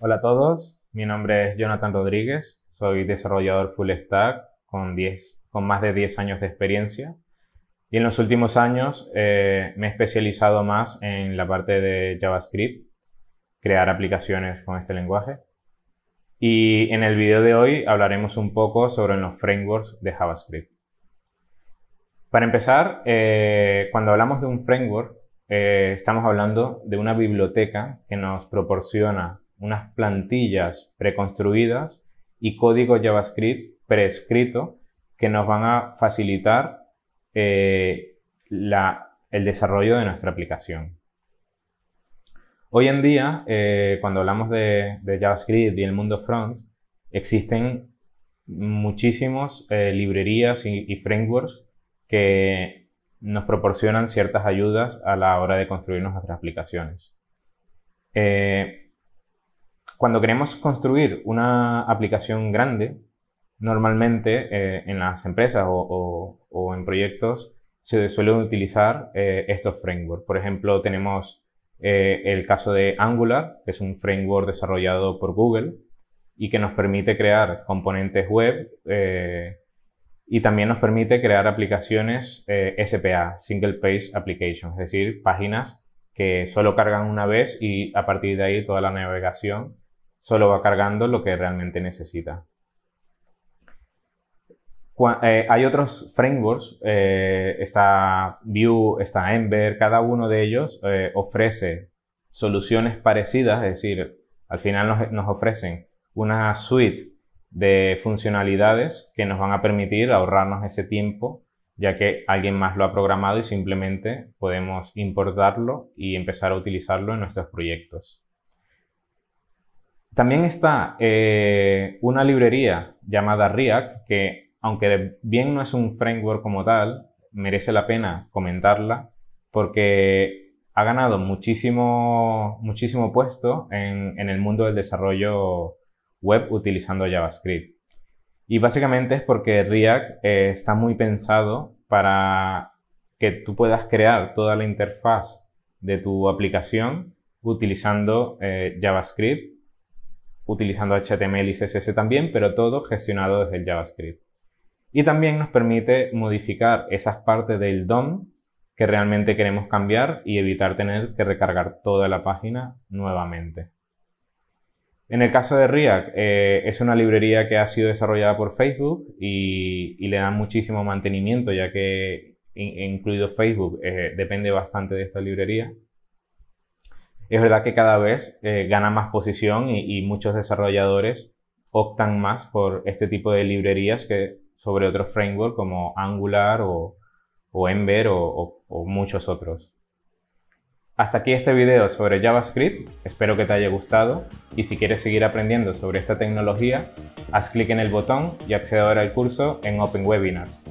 Hola a todos, mi nombre es Jonathan Rodríguez, soy desarrollador full stack con, con más de 10 años de experiencia y en los últimos años eh, me he especializado más en la parte de JavaScript, crear aplicaciones con este lenguaje. Y en el video de hoy hablaremos un poco sobre los frameworks de JavaScript. Para empezar, eh, cuando hablamos de un framework, eh, estamos hablando de una biblioteca que nos proporciona unas plantillas preconstruidas y código JavaScript preescrito que nos van a facilitar eh, el desarrollo de nuestra aplicación. Hoy en día, eh, cuando hablamos de, JavaScript y el mundo front, existen muchísimas eh, librerías y, frameworks que nos proporcionan ciertas ayudas a la hora de construir nuestras aplicaciones cuando queremos construir una aplicación grande, normalmente eh, en las empresas o, en proyectos se suelen utilizar eh, estos frameworks. Por ejemplo, tenemos eh, el caso de Angular, que es un framework desarrollado por Google y que nos permite crear componentes web y también nos permite crear aplicaciones SPA, Single Page Application, es decir, páginas que solo cargan una vez y a partir de ahí toda la navegación solo va cargando lo que realmente necesita. Eh, hay otros frameworks, eh, está Vue, está Ember, cada uno de ellos eh, ofrece soluciones parecidas, es decir, al final nos, ofrecen una suite de funcionalidades que nos van a permitir ahorrarnos ese tiempo, ya que alguien más lo ha programado y simplemente podemos importarlo y empezar a utilizarlo en nuestros proyectos. También está eh, una librería llamada React, que aunque bien no es un framework como tal, merece la pena comentarla porque ha ganado muchísimo, muchísimo puesto en, el mundo del desarrollo web utilizando JavaScript. Y básicamente es porque React eh, está muy pensado para que tú puedas crear toda la interfaz de tu aplicación utilizando eh, JavaScript utilizando HTML y CSS también, pero todo gestionado desde el JavaScript. Y también nos permite modificar esas partes del DOM que realmente queremos cambiar y evitar tener que recargar toda la página nuevamente. En el caso de React, eh, es una librería que ha sido desarrollada por Facebook y, le da muchísimo mantenimiento, ya que incluido Facebook eh, depende bastante de esta librería. Es verdad que cada vez eh, gana más posición y, muchos desarrolladores optan más por este tipo de librerías que sobre otros frameworks como Angular o, o Ember o, muchos otros. Hasta aquí este video sobre JavaScript, espero que te haya gustado y si quieres seguir aprendiendo sobre esta tecnología, haz clic en el botón y accede ahora al curso en Open Webinars.